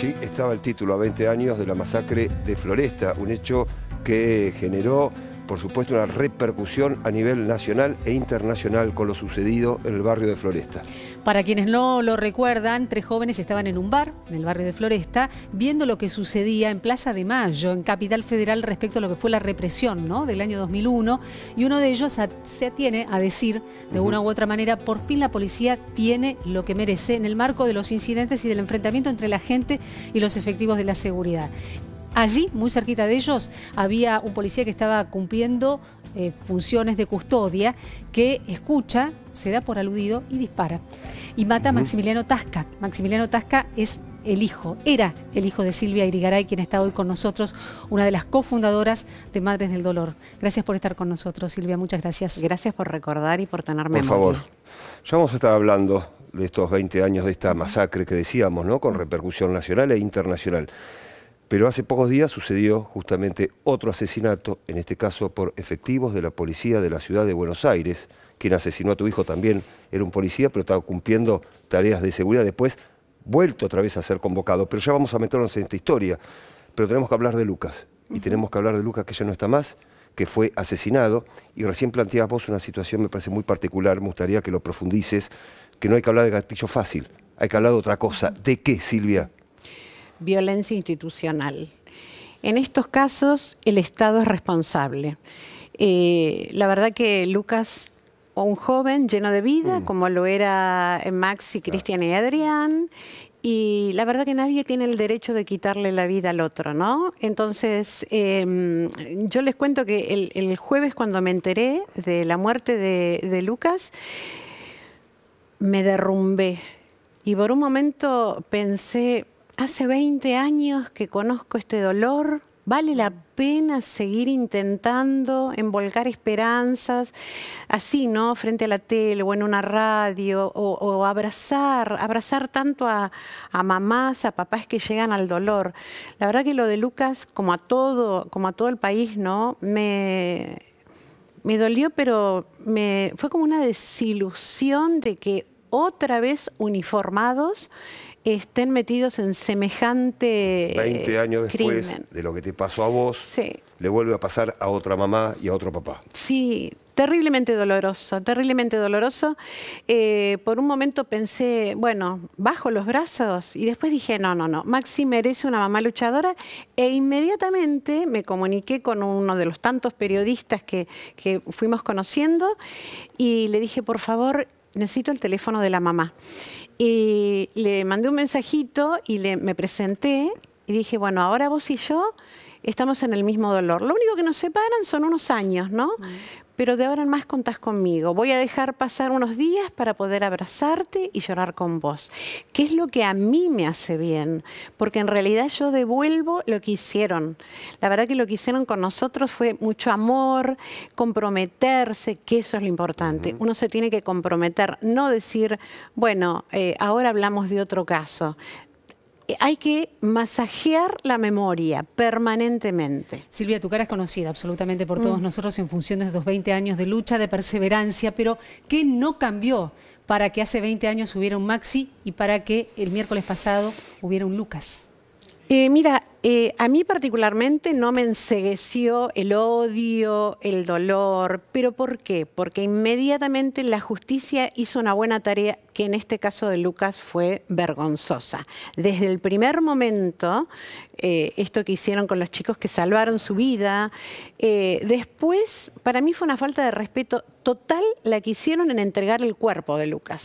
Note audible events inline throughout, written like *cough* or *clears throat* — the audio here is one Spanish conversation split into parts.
allí estaba el título a 20 años de la masacre de Floresta, un hecho que generó por supuesto, una repercusión a nivel nacional e internacional con lo sucedido en el barrio de Floresta. Para quienes no lo recuerdan, tres jóvenes estaban en un bar en el barrio de Floresta viendo lo que sucedía en Plaza de Mayo, en Capital Federal, respecto a lo que fue la represión del año 2001, y uno de ellos se atiene a decir, de una u otra manera, por fin la policía tiene lo que merece en el marco de los incidentes y del enfrentamiento entre la gente y los efectivos de la seguridad. Allí, muy cerquita de ellos, había un policía que estaba cumpliendo eh, funciones de custodia que escucha, se da por aludido y dispara. Y mata a Maximiliano Tasca. Maximiliano Tasca es el hijo, era el hijo de Silvia Irigaray, quien está hoy con nosotros, una de las cofundadoras de Madres del Dolor. Gracias por estar con nosotros, Silvia, muchas gracias. Gracias por recordar y por tenerme. Por favor, ya vamos a estar hablando de estos 20 años de esta masacre que decíamos, ¿no? Con repercusión nacional e internacional. Pero hace pocos días sucedió justamente otro asesinato, en este caso por efectivos de la policía de la ciudad de Buenos Aires. Quien asesinó a tu hijo también era un policía, pero estaba cumpliendo tareas de seguridad. Después, vuelto otra vez a ser convocado. Pero ya vamos a meternos en esta historia. Pero tenemos que hablar de Lucas. Y tenemos que hablar de Lucas, que ya no está más, que fue asesinado. Y recién planteabas vos una situación, me parece muy particular, me gustaría que lo profundices, que no hay que hablar de gatillo fácil, hay que hablar de otra cosa. ¿De qué, Silvia? violencia institucional. En estos casos, el Estado es responsable. Eh, la verdad que Lucas, un joven lleno de vida, mm. como lo era Maxi, Cristian y Adrián, y la verdad que nadie tiene el derecho de quitarle la vida al otro, ¿no? Entonces, em, yo les cuento que el, jueves cuando me enteré de la muerte de, de Lucas, me derrumbé. Y por un momento pensé, hace 20 años que conozco este dolor, vale la pena seguir intentando envolcar esperanzas, así, ¿no? Frente a la tele o en una radio, o, abrazar, abrazar tanto a, mamás, a papás que llegan al dolor. La verdad que lo de Lucas, como a todo, como a todo el país, ¿no? Me, me dolió, pero me, fue como una desilusión de que otra vez uniformados estén metidos en semejante 20 eh, años después de lo que te pasó a vos, le vuelve a pasar a otra mamá y a otro papá. Sí, terriblemente doloroso, terriblemente doloroso. Eh, por un momento pensé, bueno, bajo los brazos y después dije, no, no, no, Maxi merece una mamá luchadora e inmediatamente me comuniqué con uno de los tantos periodistas que, que fuimos conociendo y le dije, por favor, necesito el teléfono de la mamá. Y le mandé un mensajito y le, me presenté y dije, bueno, ahora vos y yo estamos en el mismo dolor. Lo único que nos separan son unos años, ¿no? Mm pero de ahora en más contás conmigo. Voy a dejar pasar unos días para poder abrazarte y llorar con vos. ¿Qué es lo que a mí me hace bien? Porque en realidad yo devuelvo lo que hicieron. La verdad que lo que hicieron con nosotros fue mucho amor, comprometerse, que eso es lo importante. Uno se tiene que comprometer, no decir, bueno, eh, ahora hablamos de otro caso hay que masajear la memoria permanentemente. Silvia, tu cara es conocida absolutamente por mm. todos nosotros en función de estos 20 años de lucha, de perseverancia, pero ¿qué no cambió para que hace 20 años hubiera un Maxi y para que el miércoles pasado hubiera un Lucas? Eh, mira, eh, a mí particularmente no me ensegueció el odio, el dolor, pero ¿por qué? Porque inmediatamente la justicia hizo una buena tarea que en este caso de Lucas fue vergonzosa. Desde el primer momento, eh, esto que hicieron con los chicos que salvaron su vida, eh, después para mí fue una falta de respeto total la que hicieron en entregar el cuerpo de Lucas.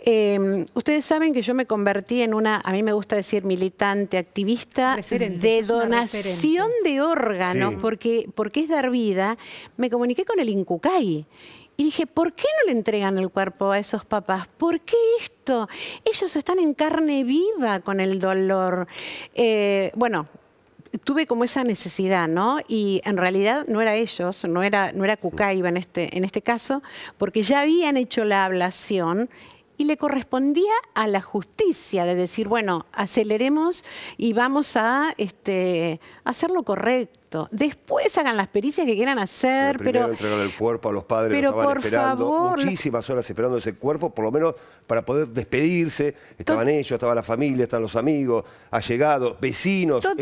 Em, ustedes saben que yo me convertí en una, a mí me gusta decir militante, activista de donación de órganos, porque, porque es dar vida. Me comuniqué con el INCUCAI y dije, ¿por qué no le entregan el cuerpo a esos papás? ¿Por qué esto? Ellos están en carne viva con el dolor. Eh, bueno, tuve como esa necesidad, ¿no? Y en realidad no era ellos, no era, no era Cucaiba en este, en este caso, porque ya habían hecho la ablación y le correspondía a la justicia de decir, bueno, aceleremos y vamos a este, hacer lo correcto Después hagan las pericias que quieran hacer, pero... entregar el cuerpo a los padres, pero esperando, muchísimas horas esperando ese cuerpo, por lo menos para poder despedirse. Estaban ellos, estaba la familia, estaban los amigos, allegados, vecinos, todo,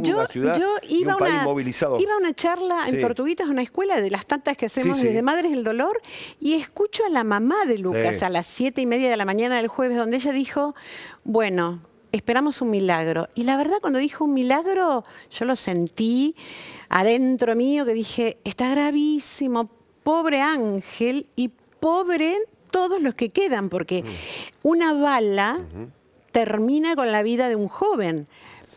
yo, iba un una, Iba a una charla en Tortuguitas, una escuela de las tantas que hacemos desde Madres del Dolor, y escucho a la mamá de Lucas a las siete y media de la mañana del jueves, donde ella dijo, bueno esperamos un milagro. Y la verdad, cuando dijo un milagro, yo lo sentí adentro mío que dije, está gravísimo, pobre ángel y pobre todos los que quedan, porque mm. una bala termina con la vida de un joven,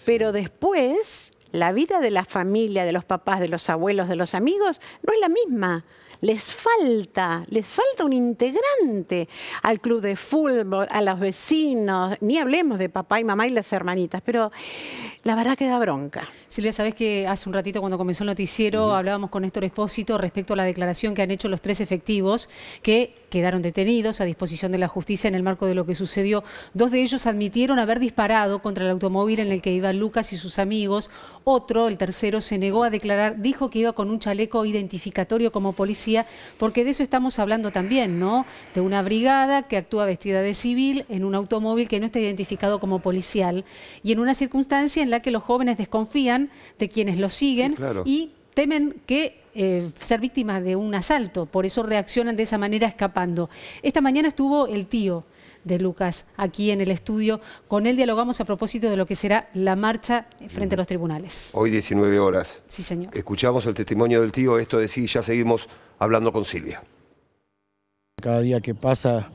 pero después la vida de la familia, de los papás, de los abuelos, de los amigos, no es la misma les falta, les falta un integrante al club de fútbol, a los vecinos, ni hablemos de papá y mamá y las hermanitas, pero la verdad queda da bronca. Silvia, sabes que hace un ratito cuando comenzó el noticiero hablábamos con Néstor Espósito respecto a la declaración que han hecho los tres efectivos que quedaron detenidos a disposición de la justicia en el marco de lo que sucedió. Dos de ellos admitieron haber disparado contra el automóvil en el que iban Lucas y sus amigos. Otro, el tercero, se negó a declarar, dijo que iba con un chaleco identificatorio como policía porque de eso estamos hablando también, ¿no? De una brigada que actúa vestida de civil en un automóvil que no está identificado como policial y en una circunstancia en la que los jóvenes desconfían de quienes los siguen y temen que eh, ser víctimas de un asalto, por eso reaccionan de esa manera escapando. Esta mañana estuvo el tío de Lucas aquí en el estudio. Con él dialogamos a propósito de lo que será la marcha frente a los tribunales. Hoy 19 horas. Sí, señor. Escuchamos el testimonio del tío, esto de sí, ya seguimos hablando con Silvia. Cada día que pasa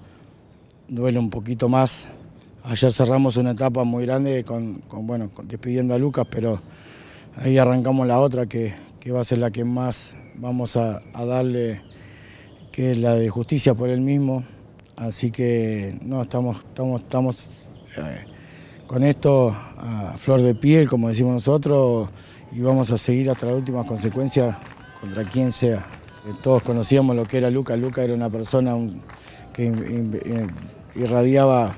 duele un poquito más. Ayer cerramos una etapa muy grande con, bueno, despidiendo a Lucas, pero ahí arrancamos la otra que, va a ser la que más vamos a, a darle, que es la de justicia por él mismo, Así que no, estamos, estamos, estamos eh, con esto a flor de piel, como decimos nosotros, y vamos a seguir hasta las últimas consecuencias contra quien sea. Eh, todos conocíamos lo que era Luca. Luca era una persona que eh, irradiaba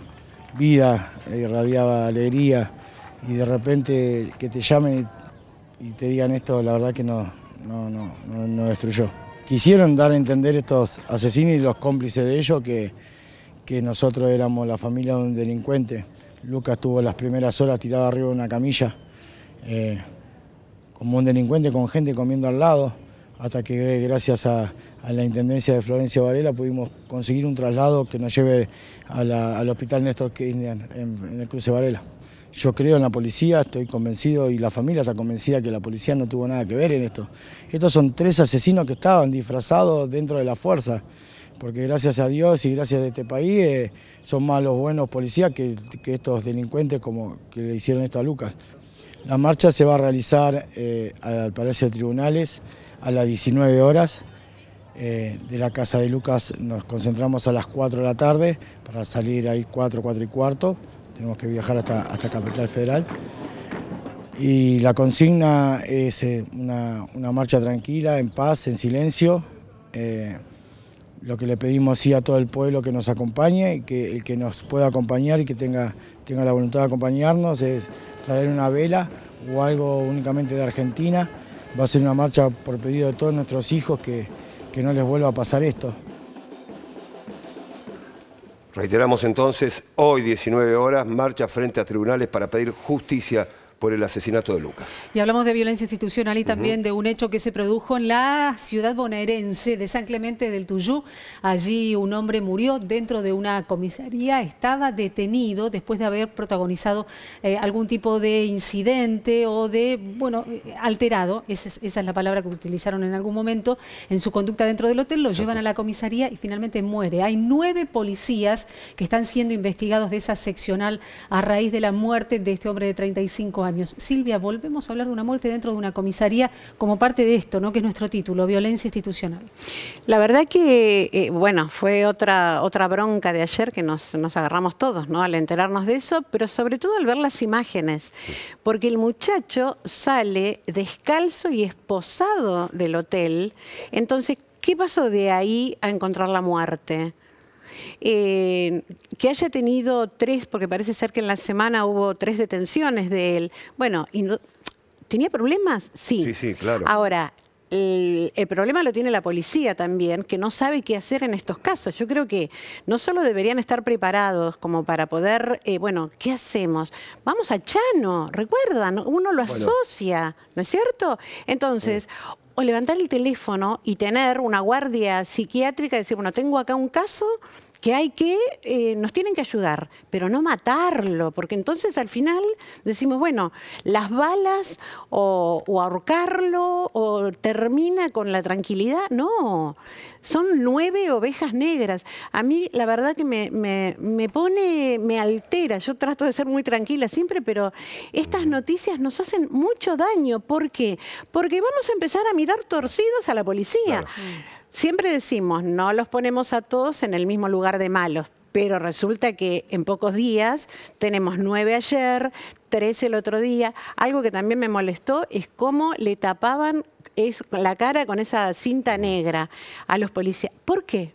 vida, irradiaba alegría, y de repente que te llamen y, te digan esto, la verdad que no, no, no, no destruyó quisieron dar a entender estos asesinos y los cómplices de ellos que, que nosotros éramos la familia de un delincuente. Lucas tuvo las primeras horas tirado arriba de una camilla, eh, como un delincuente con gente comiendo al lado, hasta que gracias a, la Intendencia de Florencia Varela pudimos conseguir un traslado que nos lleve al Hospital Néstor Kirchner en el cruce Varela. Yo creo en la policía, estoy convencido y la familia está convencida que la policía no tuvo nada que ver en esto. Estos son tres asesinos que estaban disfrazados dentro de la fuerza, porque gracias a Dios y gracias a este país eh, son más los buenos policías que, estos delincuentes como que le hicieron esto a Lucas. La marcha se va a realizar eh, al Palacio de Tribunales a las 19 horas. Eh, de la casa de Lucas nos concentramos a las 4 de la tarde para salir ahí 4, 4 y cuarto tenemos que viajar hasta, hasta Capital Federal. Y la consigna es eh, una, marcha tranquila, en paz, en silencio. Eh, lo que le pedimos sí a todo el pueblo que nos acompañe que el que nos pueda acompañar y que tenga, tenga la voluntad de acompañarnos es traer una vela o algo únicamente de Argentina. Va a ser una marcha por pedido de todos nuestros hijos que no les vuelva a pasar esto. Reiteramos entonces, hoy 19 horas, marcha frente a tribunales para pedir justicia por el asesinato de Lucas. Y hablamos de violencia institucional y también de un hecho que se produjo en la ciudad bonaerense de San Clemente del Tuyú. Allí un hombre murió dentro de una comisaría, estaba detenido después de haber protagonizado eh, algún tipo de incidente o de, bueno, eh, alterado, esa es, la palabra que utilizaron en algún momento, en su conducta dentro del hotel, lo llevan a la comisaría y finalmente muere. Hay nueve policías que están siendo investigados de esa seccional a raíz de la muerte de este hombre de 35 años. Silvia, volvemos a hablar de una muerte dentro de una comisaría como parte de esto, ¿no? que es nuestro título, violencia institucional. La verdad que, eh, bueno, fue otra, otra bronca de ayer que nos, nos agarramos todos ¿no? al enterarnos de eso, pero sobre todo al ver las imágenes, porque el muchacho sale descalzo y esposado del hotel, entonces, ¿qué pasó de ahí a encontrar la muerte? Eh, que haya tenido tres, porque parece ser que en la semana hubo tres detenciones de él. Bueno, y ¿tenía problemas? Sí. Sí, sí, claro. Ahora, el, problema lo tiene la policía también, que no sabe qué hacer en estos casos. Yo creo que no solo deberían estar preparados como para poder, eh, bueno, ¿qué hacemos? Vamos a Chano, recuerdan, uno lo asocia, ¿no es cierto? Entonces, o levantar el teléfono y tener una guardia psiquiátrica y decir, bueno, tengo acá un caso, que hay que, eh, nos tienen que ayudar, pero no matarlo, porque entonces al final decimos, bueno, las balas o, ahorcarlo o termina con la tranquilidad, no, son nueve ovejas negras. A mí la verdad que me, pone, me altera, yo trato de ser muy tranquila siempre, pero estas noticias nos hacen mucho daño, ¿por qué? Porque vamos a empezar a mirar torcidos a la policía. Siempre decimos, no los ponemos a todos en el mismo lugar de malos, pero resulta que en pocos días tenemos nueve ayer, tres el otro día. Algo que también me molestó es cómo le tapaban la cara con esa cinta negra a los policías. ¿Por qué?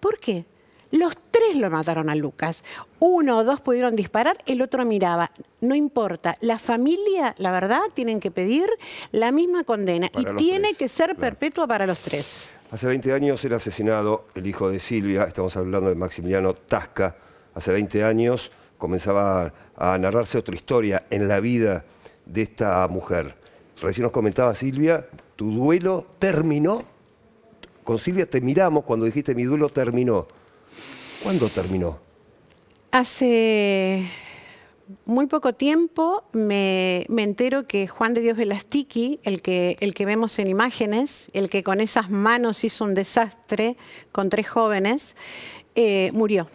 ¿Por qué? Los tres lo mataron a Lucas. Uno o dos pudieron disparar, el otro miraba. No importa. La familia, la verdad, tienen que pedir la misma condena y tiene que ser perpetua para los tres. Hace 20 años era asesinado el hijo de Silvia, estamos hablando de Maximiliano Tasca. Hace 20 años comenzaba a narrarse otra historia en la vida de esta mujer. Recién nos comentaba Silvia, tu duelo terminó. Con Silvia te miramos cuando dijiste mi duelo terminó. ¿Cuándo terminó? Hace muy poco tiempo me, entero que Juan de Dios Velastiqui, el que, el que vemos en imágenes, el que con esas manos hizo un desastre con tres jóvenes, eh, murió.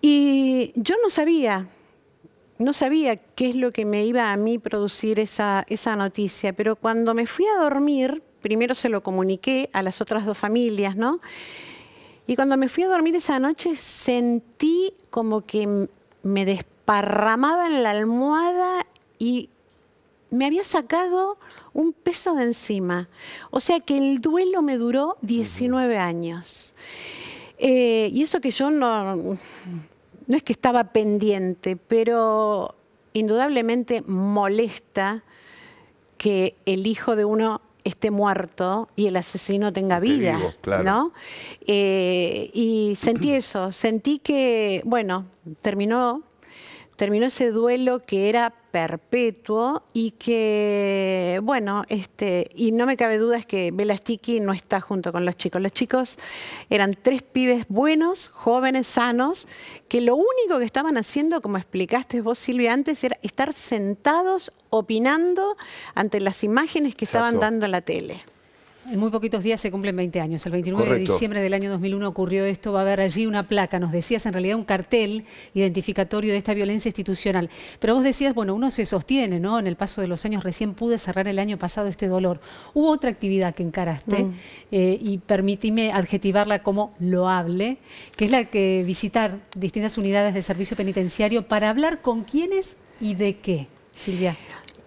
Y yo no sabía, no sabía qué es lo que me iba a mí producir esa, esa noticia, pero cuando me fui a dormir, primero se lo comuniqué a las otras dos familias, ¿no? Y cuando me fui a dormir esa noche sentí como que me desparramaba en la almohada y me había sacado un peso de encima. O sea que el duelo me duró 19 años. Eh, y eso que yo no, no es que estaba pendiente, pero indudablemente molesta que el hijo de uno esté muerto y el asesino tenga vida, ¿no? Eh, y sentí eso, sentí que, bueno, terminó terminó ese duelo que era perpetuo y que, bueno, este, y no me cabe duda es que Bela no está junto con los chicos. Los chicos eran tres pibes buenos, jóvenes, sanos, que lo único que estaban haciendo, como explicaste vos, Silvia, antes, era estar sentados opinando ante las imágenes que estaban dando la tele. En muy poquitos días se cumplen 20 años. El 29 de diciembre del año 2001 ocurrió esto. Va a haber allí una placa, nos decías, en realidad un cartel identificatorio de esta violencia institucional. Pero vos decías, bueno, uno se sostiene, ¿no? En el paso de los años recién pude cerrar el año pasado este dolor. Hubo otra actividad que encaraste, mm. eh, y permíteme adjetivarla como loable, que es la que visitar distintas unidades de servicio penitenciario para hablar con quiénes y de qué, Silvia.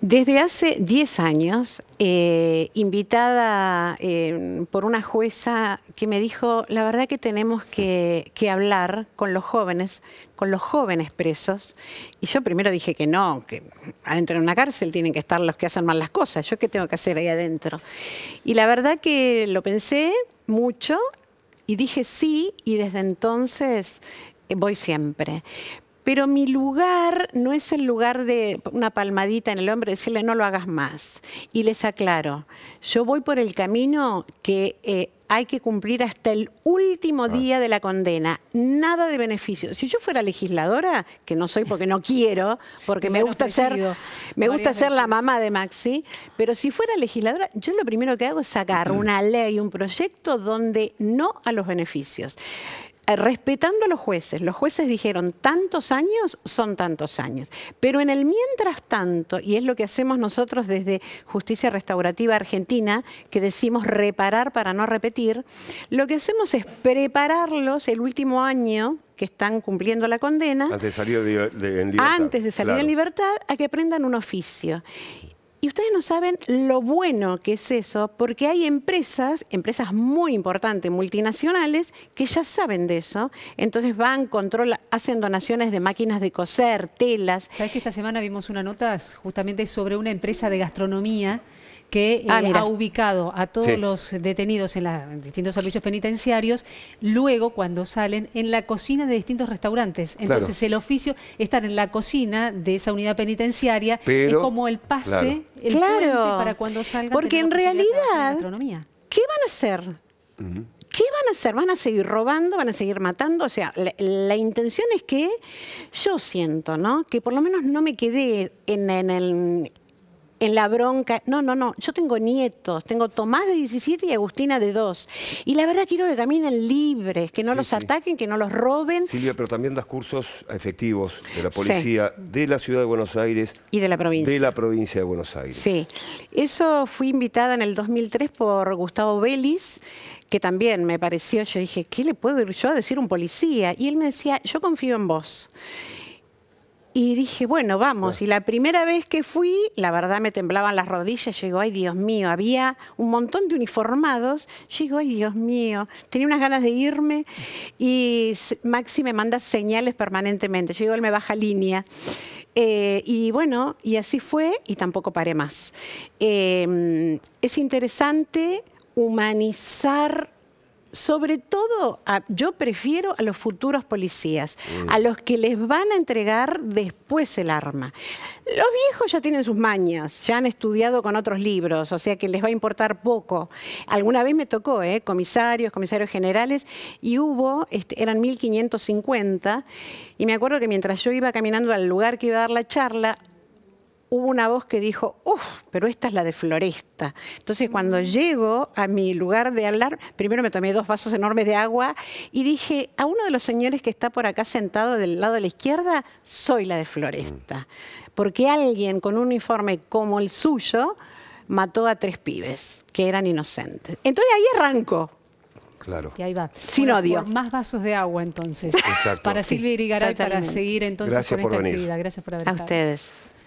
Desde hace 10 años, eh, invitada eh, por una jueza que me dijo, la verdad que tenemos que, que, hablar con los jóvenes, con los jóvenes presos. Y yo primero dije que no, que adentro de una cárcel tienen que estar los que hacen mal las cosas, yo qué tengo que hacer ahí adentro. Y la verdad que lo pensé mucho y dije sí y desde entonces eh, voy siempre pero mi lugar no es el lugar de una palmadita en el hombro, decirle no lo hagas más. Y les aclaro, yo voy por el camino que eh, hay que cumplir hasta el último día de la condena, nada de beneficio. Si yo fuera legisladora, que no soy porque no quiero, porque me, gusta ser me gusta ser la mamá de Maxi, pero si fuera legisladora, yo lo primero que hago es sacar *clears throat* una ley, un proyecto donde no a los beneficios. Eh, respetando a los jueces. Los jueces dijeron tantos años, son tantos años. Pero en el mientras tanto, y es lo que hacemos nosotros desde Justicia Restaurativa Argentina, que decimos reparar para no repetir, lo que hacemos es prepararlos el último año que están cumpliendo la condena, antes de salir, en, libertad, antes de salir en libertad, a que aprendan un oficio. Y ustedes no saben lo bueno que es eso, porque hay empresas, empresas muy importantes, multinacionales, que ya saben de eso. Entonces van, controlan, hacen donaciones de máquinas de coser, telas. ¿Sabes que esta semana vimos una nota justamente sobre una empresa de gastronomía? que eh, ah, ha ubicado a todos los detenidos en, distintos servicios penitenciarios, luego cuando salen en la cocina de distintos restaurantes. Entonces el oficio, estar en la cocina de esa unidad penitenciaria es como el pase, el puente para cuando salgan. Porque en realidad, ¿qué van a hacer? ¿qué van a hacer? ¿Van a seguir robando? ¿Van a seguir matando? O sea, la, intención es que yo siento, ¿no? Que por lo menos no me quedé en, el, en la bronca. No, no, no. Yo tengo nietos. Tengo Tomás de 17 y Agustina de 2. Y la verdad quiero que caminen libres, que no los ataquen, que no los roben. Silvia, pero también das cursos efectivos de la policía de la ciudad de Buenos Aires. Y de la provincia. De la provincia de Buenos Aires. Sí. Eso fui invitada en el 2003 por Gustavo Vélez, que también me pareció, yo dije, ¿qué le puedo yo a decir a un policía? Y él me decía, yo confío en vos. Y dije, bueno, vamos. Y la primera vez que fui, la verdad me temblaban las rodillas. Llegó, ay Dios mío, había un montón de uniformados. Llegó, ay Dios mío, tenía unas ganas de irme. Y Maxi me manda señales permanentemente. Llegó, él me baja línea. Eh, y bueno, y así fue y tampoco paré más. Em, es interesante humanizar sobre todo yo prefiero a los futuros policías, mm. a los que les van a entregar después el arma. Los viejos ya tienen sus mañas, ya han estudiado con otros libros, o sea que les va a importar poco. Alguna vez me tocó, eh, comisarios, comisarios generales, y hubo, este, eran 1550, y me acuerdo que mientras yo iba caminando al lugar que iba a dar la charla, hubo una voz que dijo, uff, pero esta es la de Floresta. Entonces cuando mm. llego a mi lugar de hablar, primero me tomé dos vasos enormes de agua y dije, a uno de los señores que está por acá sentado del lado de la izquierda, soy la de Floresta. Mm. Porque alguien con un uniforme como el suyo mató a tres pibes que eran inocentes. Entonces ahí arranco. Claro. Que ahí va. Sin odio. Más vasos de agua entonces. Exacto. Para Silvia Irigaray, para seguir entonces Gracias por venir. Gracias por haber A ustedes.